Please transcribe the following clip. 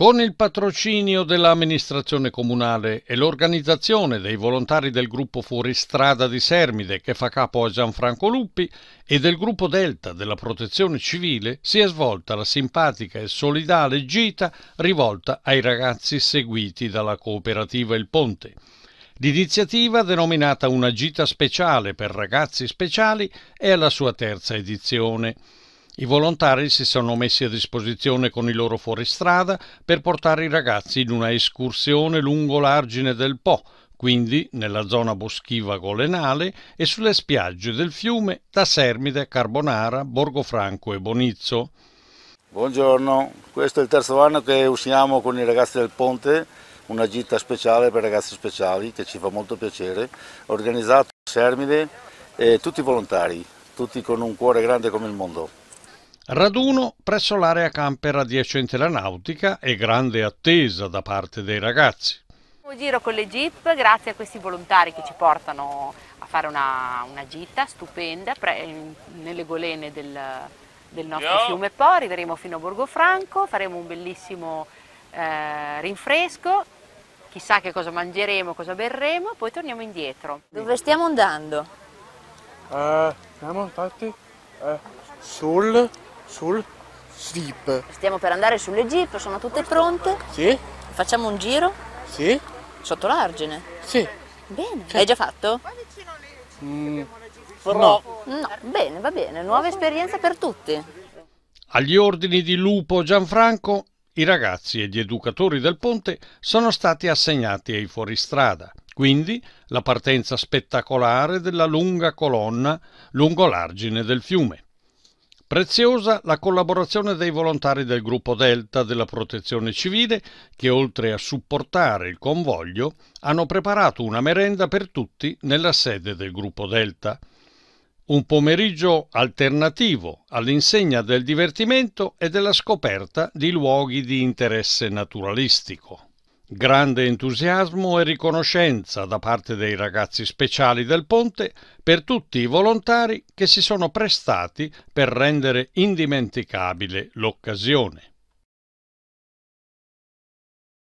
Con il patrocinio dell'amministrazione comunale e l'organizzazione dei volontari del gruppo Fuoristrada di Sermide che fa capo a Gianfranco Luppi e del gruppo Delta della Protezione Civile si è svolta la simpatica e solidale gita rivolta ai ragazzi seguiti dalla cooperativa Il Ponte. L'iniziativa, denominata una gita speciale per ragazzi speciali, è alla sua terza edizione. I volontari si sono messi a disposizione con i loro fuoristrada per portare i ragazzi in una escursione lungo l'argine del Po, quindi nella zona boschiva golenale e sulle spiagge del fiume da Sermide, Carbonara, Borgofranco e Bonizzo. Buongiorno, questo è il terzo anno che usciamo con i ragazzi del Ponte, una gita speciale per ragazzi speciali che ci fa molto piacere, organizzato a Sermide e tutti volontari, tutti con un cuore grande come il mondo. Raduno presso l'area camper adiacente la nautica e grande attesa da parte dei ragazzi. Un giro con le jeep grazie a questi volontari che ci portano a fare una, una gita stupenda pre, nelle golene del, del nostro Ciao. fiume Po, arriveremo fino a Borgo Franco, faremo un bellissimo eh, rinfresco, chissà che cosa mangeremo, cosa berremo, poi torniamo indietro. Dove stiamo andando? Uh, siamo infatti uh, sul sul Jeep. Stiamo per andare sulle jeep, sono tutte pronte. Sì. Facciamo un giro? Sì. Sotto l'argine? Sì. Bene. Sì. L'hai già fatto? Mm, no. No, bene, va bene. Nuova esperienza per tutti. Agli ordini di Lupo Gianfranco, i ragazzi e gli educatori del ponte sono stati assegnati ai fuoristrada, quindi la partenza spettacolare della lunga colonna lungo l'argine del fiume. Preziosa la collaborazione dei volontari del gruppo Delta della Protezione Civile che oltre a supportare il convoglio hanno preparato una merenda per tutti nella sede del gruppo Delta. Un pomeriggio alternativo all'insegna del divertimento e della scoperta di luoghi di interesse naturalistico. Grande entusiasmo e riconoscenza da parte dei ragazzi speciali del ponte per tutti i volontari che si sono prestati per rendere indimenticabile l'occasione.